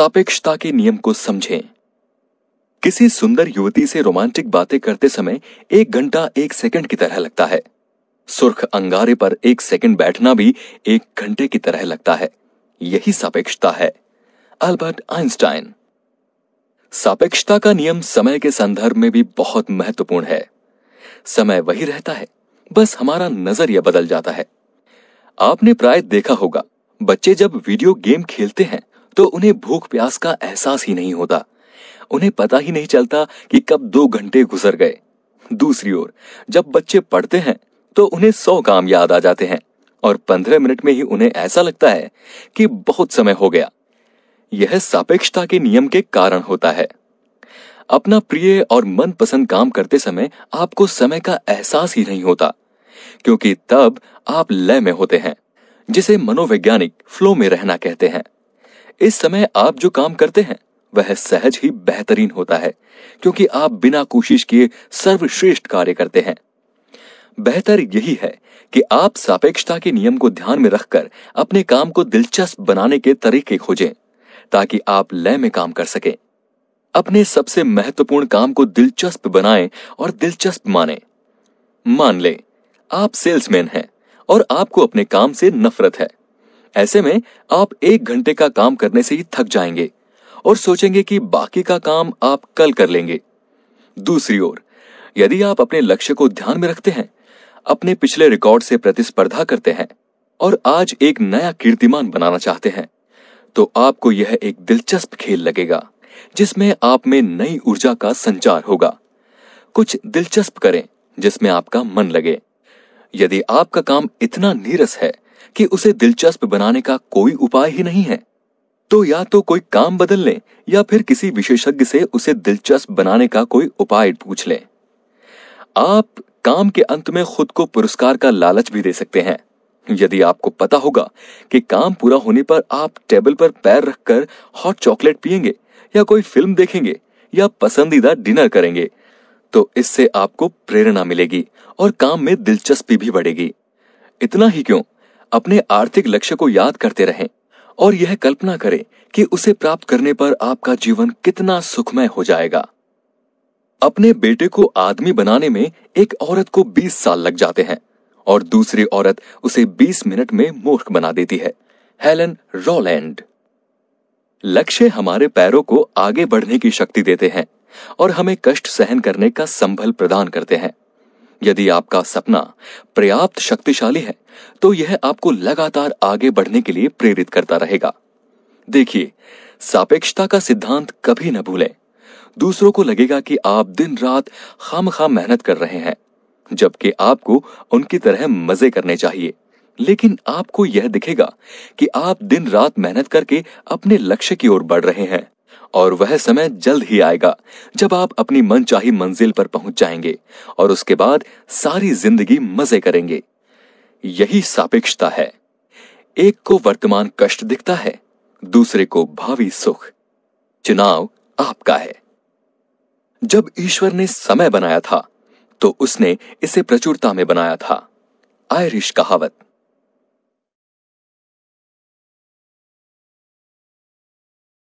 सापेक्षता के नियम को समझें किसी सुंदर युवती से रोमांटिक बातें करते समय एक घंटा एक सेकंड की तरह लगता है सुर्ख अंगारे पर एक सेकंड बैठना भी एक घंटे की तरह लगता है यही सापेक्षता है अल्बर्ट आइंस्टाइन सापेक्षता का नियम समय के संदर्भ में भी बहुत महत्वपूर्ण है समय वही रहता है बस हमारा नजरिया बदल जाता है आपने प्राय देखा होगा बच्चे जब वीडियो गेम खेलते हैं तो उन्हें भूख प्यास का एहसास ही नहीं होता उन्हें पता ही नहीं चलता कि कब दो घंटे गुजर गए दूसरी ओर जब बच्चे पढ़ते हैं तो उन्हें सौ काम याद आ जाते हैं और पंद्रह मिनट में ही उन्हें ऐसा लगता है कि बहुत समय हो गया यह सापेक्षता के नियम के कारण होता है अपना प्रिय और मनपसंद काम करते समय आपको समय का एहसास ही नहीं होता क्योंकि तब आप लय में होते हैं जिसे मनोवैज्ञानिक फ्लो में रहना कहते हैं इस समय आप जो काम करते हैं वह सहज ही बेहतरीन होता है क्योंकि आप बिना कोशिश किए सर्वश्रेष्ठ कार्य करते हैं बेहतर यही है कि आप सापेक्षता के नियम को ध्यान में रखकर अपने काम को दिलचस्प बनाने के तरीके खोजें ताकि आप लय में काम कर सकें अपने सबसे महत्वपूर्ण काम को दिलचस्प बनाएं और दिलचस्प माने मान लें आप सेल्समैन हैं और आपको अपने काम से नफरत है ऐसे में आप एक घंटे का काम करने से ही थक जाएंगे और सोचेंगे कि बाकी का काम आप कल कर लेंगे दूसरी ओर यदि आप अपने लक्ष्य को ध्यान में रखते हैं अपने पिछले रिकॉर्ड से प्रतिस्पर्धा करते हैं और आज एक नया कीर्तिमान बनाना चाहते हैं तो आपको यह एक दिलचस्प खेल लगेगा जिसमें आप में नई ऊर्जा का संचार होगा कुछ दिलचस्प करें जिसमें आपका मन लगे यदि आपका काम इतना नीरस है कि उसे दिलचस्प बनाने का कोई उपाय ही नहीं है तो या तो कोई काम बदल लें या फिर किसी विशेषज्ञ से उसे दिलचस्प बनाने का कोई उपाय पूछ लें आप काम के अंत में खुद को पुरस्कार का लालच भी दे सकते हैं यदि आपको पता होगा कि काम पूरा होने पर आप टेबल पर पैर रखकर हॉट चॉकलेट पियेंगे या कोई फिल्म देखेंगे या पसंदीदा डिनर करेंगे तो इससे आपको प्रेरणा मिलेगी और काम में दिलचस्पी भी बढ़ेगी इतना ही क्यों अपने आर्थिक लक्ष्य को याद करते रहें और यह कल्पना करें कि उसे प्राप्त करने पर आपका जीवन कितना सुखमय हो जाएगा अपने बेटे को आदमी बनाने में एक औरत को 20 साल लग जाते हैं और दूसरी औरत उसे 20 मिनट में मूर्ख बना देती है हेलन रोलैंड लक्ष्य हमारे पैरों को आगे बढ़ने की शक्ति देते हैं और हमें कष्ट सहन करने का संभल प्रदान करते हैं यदि आपका सपना पर्याप्त शक्तिशाली है तो यह आपको लगातार आगे बढ़ने के लिए प्रेरित करता रहेगा देखिए सापेक्षता का सिद्धांत कभी न भूलें दूसरों को लगेगा कि आप दिन रात खाम खाम मेहनत कर रहे हैं जबकि आपको उनकी तरह मजे करने चाहिए लेकिन आपको यह दिखेगा कि आप दिन रात मेहनत करके अपने लक्ष्य की ओर बढ़ रहे हैं और वह समय जल्द ही आएगा जब आप अपनी मनचाही मंजिल पर पहुंच जाएंगे और उसके बाद सारी जिंदगी मजे करेंगे यही सापेक्षता है एक को वर्तमान कष्ट दिखता है दूसरे को भावी सुख चुनाव आपका है जब ईश्वर ने समय बनाया था तो उसने इसे प्रचुरता में बनाया था आयरिश कहावत